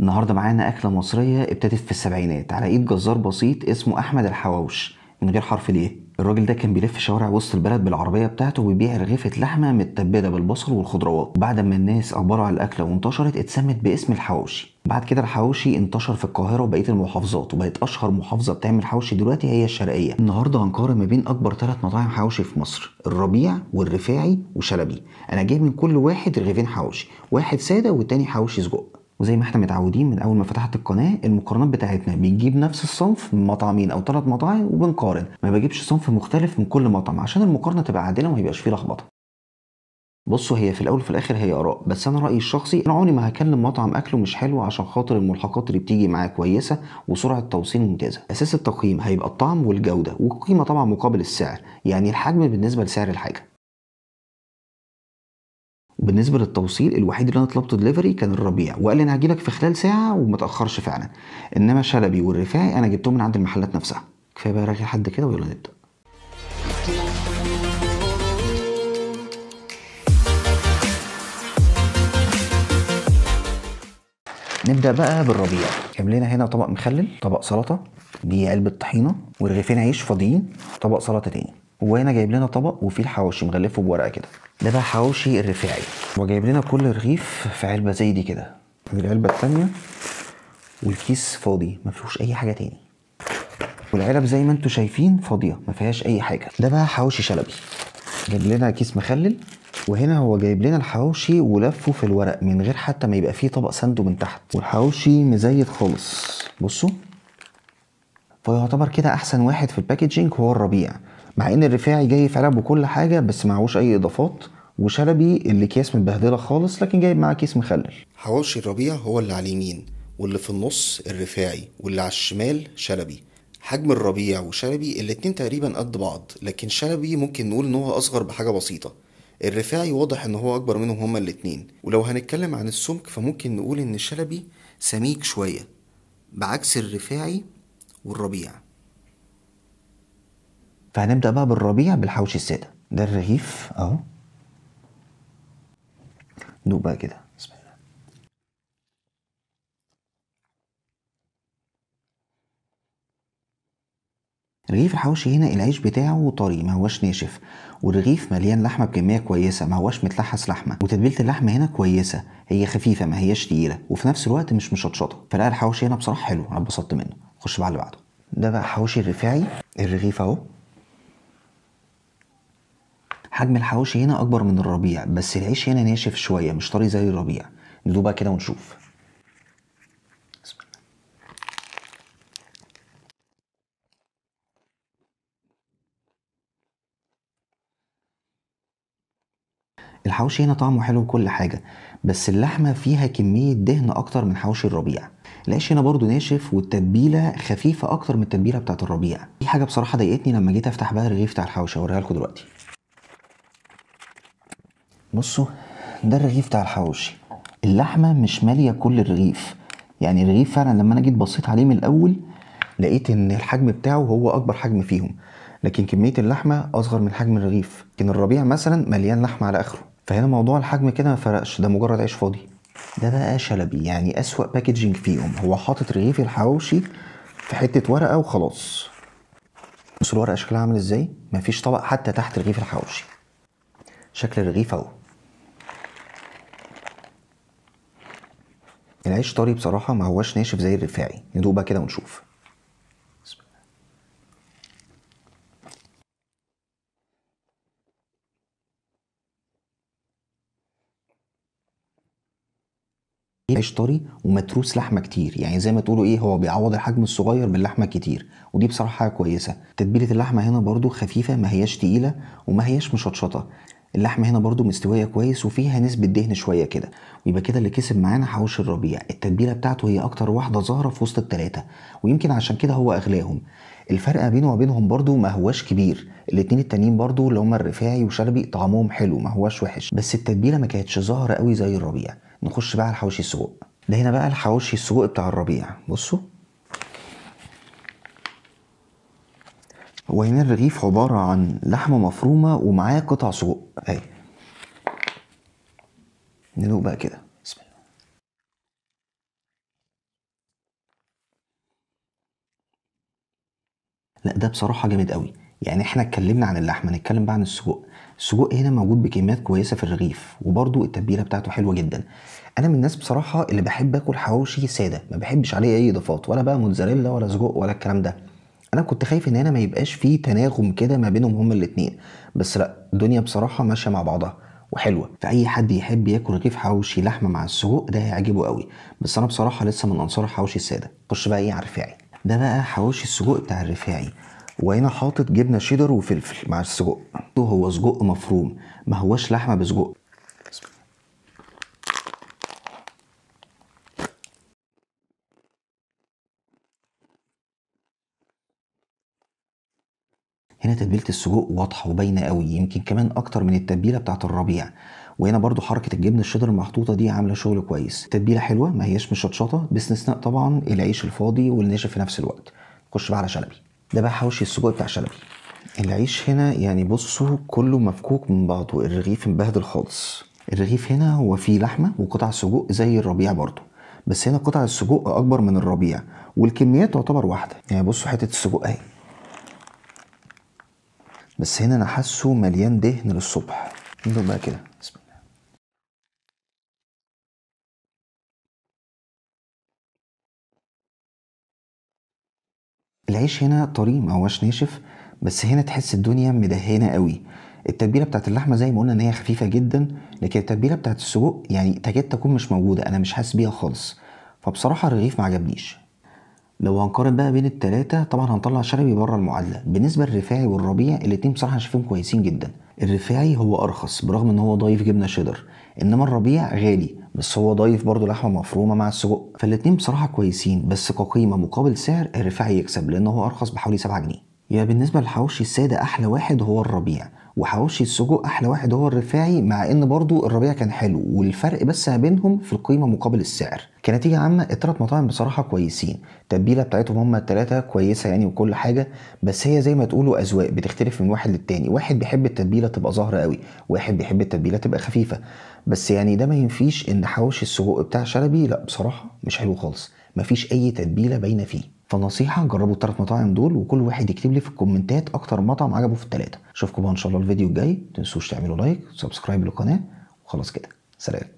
النهارده معانا اكله مصريه ابتدت في السبعينات على ايد جزار بسيط اسمه احمد الحواوش من غير حرف ليه الراجل ده كان بيلف شوارع وسط البلد بالعربيه بتاعته وبيبيع رغيفه لحمه متبله بالبصل والخضروات وبعد ما الناس اخبروا على الاكله وانتشرت اتسمت باسم الحواوشي بعد كده الحواوشي انتشر في القاهره وبقيه المحافظات وبقت اشهر محافظه بتعمل حواوشي دلوقتي هي الشرقيه النهارده هنقارن ما بين اكبر ثلاث مطاعم حواوشي في مصر الربيع والرفاعي وشلبي انا جايب من كل واحد رغيفين حواوشي واحد ساده والتاني حواوشي سجق وزي ما احنا متعودين من اول ما فتحت القناه المقارنات بتاعتنا بنجيب نفس الصنف من مطعمين او ثلاث مطاعم وبنقارن ما بجيبش صنف مختلف من كل مطعم عشان المقارنه تبقى عادله وما يبقاش فيه لخبطه بصوا هي في الاول وفي الاخر هي اراء بس انا رايي الشخصي انا عمري ما هكلم مطعم اكله مش حلو عشان خاطر الملحقات اللي بتيجي معاه كويسه وسرعه توصيل ممتازه اساس التقييم هيبقى الطعم والجوده والقيمه طبعا مقابل السعر يعني الحجم بالنسبه لسعر الحاجه بالنسبه للتوصيل الوحيد اللي انا طلبته دليفري كان الربيع وقال لي انا هجيلك في خلال ساعه وما تاخرش فعلا انما شلبي والرفاعي انا جبتهم من عند المحلات نفسها كفايه بقى راجع حد كده ويلا نبدا نبدا بقى بالربيع جاب لنا هنا طبق مخلل طبق سلطه دي علبه طحينه ورغيفين عيش فاضيين طبق سلطه تاني وهنا جايب لنا طبق وفيه الحواوشي مغلفه بورقه كده ده بقى حواوشي الرفاعي وجايب لنا كل رغيف في علبه زي دي كده العلبه الثانيه والكيس فاضي ما فيهوش اي حاجه تاني والعلب زي ما انتم شايفين فاضيه ما فيهاش اي حاجه ده بقى حواوشي شلبي جايب لنا كيس مخلل وهنا هو جايب لنا الحواوشي ولفه في الورق من غير حتى ما يبقى فيه طبق سندو من تحت والحواوشي مزيد خالص بصوا فيعتبر كده احسن واحد في الباكجينج هو الربيع مع ان الرفاعي جاي فعلا بكل حاجه بس معهوش اي اضافات وشلبي الاكياس متبهدله خالص لكن جايب معاه كيس مخلل حواوشي الربيع هو اللي على اليمين واللي في النص الرفاعي واللي على الشمال شلبي حجم الربيع وشلبي الاتنين تقريبا قد بعض لكن شلبي ممكن نقول ان هو اصغر بحاجه بسيطه الرفاعي واضح ان هو اكبر منهم هما الاتنين ولو هنتكلم عن السمك فممكن نقول ان شلبي سميك شويه بعكس الرفاعي والربيع فهنبدأ بقى بالربيع بالحوش السادة ده الرغيف اهو دوق بقى كده بسم الله رغيف الحوشي هنا العيش بتاعه طري ما هوش ناشف والرغيف مليان لحمه بكميه كويسه ما هوش متلحس لحمه وتتبيله اللحمه هنا كويسه هي خفيفه ما هيش تقيله وفي نفس الوقت مش مشطشطه فلا الحوشي هنا بصراحه حلو انا اتبسطت منه خش بقى اللي بعده ده بقى حوشي الرفاعي الرغيف اهو حجم الحواوشي هنا اكبر من الربيع بس العيش هنا ناشف شويه مش طري زي الربيع ندوبها كده ونشوف الحوش هنا طعمه حلو وكل حاجة بس اللحمة فيها كمية دهن أكتر من حوش الربيع العيش هنا برضو ناشف والتتبيلة خفيفة أكتر من التتبيلة بتاعت الربيع دي حاجة بصراحة ضايقتني لما جيت أفتح بقى الرغيف بتاع الحوش هوريها لكم دلوقتي بصوا ده الرغيف بتاع الحواوشي اللحمه مش ماليه كل الرغيف يعني الرغيف فعلا لما انا جيت بصيت عليه من الاول لقيت ان الحجم بتاعه هو اكبر حجم فيهم لكن كميه اللحمه اصغر من حجم الرغيف لكن الربيع مثلا مليان لحمه على اخره فهنا موضوع الحجم كده ما فرقش ده مجرد عيش فاضي ده بقى شلبي يعني اسوأ باكجينج فيهم هو حاطط رغيف الحواوشي في حته ورقه وخلاص بصوا الورقه شكلها عامل ازاي مفيش طبق حتى تحت رغيف الحواوشي شكل رغيف اهو العيش طري بصراحه ما هواش ناشف زي الرفاعي ندوق بقى كده ونشوف عيش طري ومتروس لحمه كتير يعني زي ما تقولوا ايه هو بيعوض الحجم الصغير باللحمه الكتير ودي بصراحه حاجه كويسه تتبيله اللحمه هنا برضو خفيفه ما هياش تقيله وما هياش مشطشطه اللحمه هنا برده مستويه كويس وفيها نسبه دهن شويه كده ويبقى كده اللي كسب معانا حوش الربيع التتبيله بتاعته هي اكتر واحده ظاهره في وسط الثلاثه ويمكن عشان كده هو اغلاهم الفرق بينه وبينهم برده ما هواش كبير الاتنين التانيين برضو اللي هما الرفاعي وشلبي طعمهم حلو ما هواش وحش بس التتبيله ما كانتش ظاهره قوي زي الربيع نخش بقى على حواوشي السوق ده هنا بقى الحواوشي السوق بتاع الربيع بصوا وهنا الرغيف عبارة عن لحمة مفرومة ومعاه قطع سجق اهي ندوق بقى كده بسم الله لا ده بصراحة جامد قوي يعني احنا اتكلمنا عن اللحمة نتكلم بقى عن السجق السجق هنا موجود بكميات كويسة في الرغيف وبرده التتبيلة بتاعته حلوة جدا انا من الناس بصراحة اللي بحب اكل حواوشي سادة ما بحبش عليه اي اضافات ولا بقى موتزاريلا ولا سجق ولا الكلام ده انا كنت خايف ان هنا ما يبقاش فيه تناغم كده ما بينهم هما الاتنين بس لا الدنيا بصراحه ماشيه مع بعضها وحلوه فاي حد يحب ياكل رغيف حوشي لحمه مع السجق ده هيعجبه قوي بس انا بصراحه لسه من انصار حوشي الساده خش بقى ايه على الرفاعي ده بقى حواوشي السجق بتاع الرفاعي وهنا حاطط جبنه شيدر وفلفل مع السجق هو سجق مفروم ما هوش لحمه بسجق هنا تتبيله السجق واضحه وباينه قوي يمكن كمان اكتر من التتبيله بتاعه الربيع وهنا برضو حركه الجبن الشدر المحطوطه دي عامله شغل كويس تتبيله حلوه ما هياش مشطشطه باستثناء طبعا العيش الفاضي والناشف في نفس الوقت نخش بقى على شلبي ده بقى حوشي السجق بتاع شلبي العيش هنا يعني بصوا كله مفكوك من بعضه الرغيف مبهدل خالص الرغيف هنا هو فيه لحمه وقطع سجق زي الربيع برضو بس هنا قطع السجق اكبر من الربيع والكميات تعتبر واحده يعني بصوا حته السجق اهي بس هنا انا حاسه مليان دهن للصبح نضرب بقى كده بسم الله العيش هنا طري ما هوش ناشف بس هنا تحس الدنيا مدهنه قوي التتبيله بتاعت اللحمه زي ما قلنا ان هي خفيفه جدا لكن التتبيله بتاعت السجق يعني تكاد تكون مش موجوده انا مش حاسس بيها خالص فبصراحه الرغيف ما عجبنيش لو هنقارن بقى بين التلاتة طبعا هنطلع شلبي بره المعادلة بالنسبة للرفاعي والربيع الاتنين بصراحة شايفهم كويسين جدا الرفاعي هو أرخص برغم إن هو ضايف جبنة شيدر إنما الربيع غالي بس هو ضايف برضه لحمة مفرومة مع السجق فالاتنين بصراحة كويسين بس كقيمة مقابل سعر الرفاعي يكسب لأن هو أرخص بحوالي 7 جنيه يا بالنسبة للحوشي السادة أحلى واحد هو الربيع وحواوشي السجق احلى واحد هو الرفاعي مع ان برضو الربيع كان حلو والفرق بس ما بينهم في القيمه مقابل السعر كنتيجه عامه الثلاث مطاعم بصراحه كويسين التتبيله بتاعتهم هم الثلاثه كويسه يعني وكل حاجه بس هي زي ما تقولوا اذواق بتختلف من واحد للتاني واحد بيحب التتبيله تبقى ظاهره قوي واحد بيحب التتبيله تبقى خفيفه بس يعني ده ما ينفيش ان حواوشي السجق بتاع شلبي لا بصراحه مش حلو خالص مفيش اي تتبيله باينه فيه فنصيحه جربوا الثلاث مطاعم دول وكل واحد يكتب لي في الكومنتات اكتر مطعم عجبه في الثلاثه اشوفكم بقى ان شاء الله الفيديو الجاي متنسوش تعملوا لايك وسبسكرايب للقناه وخلاص كده سلام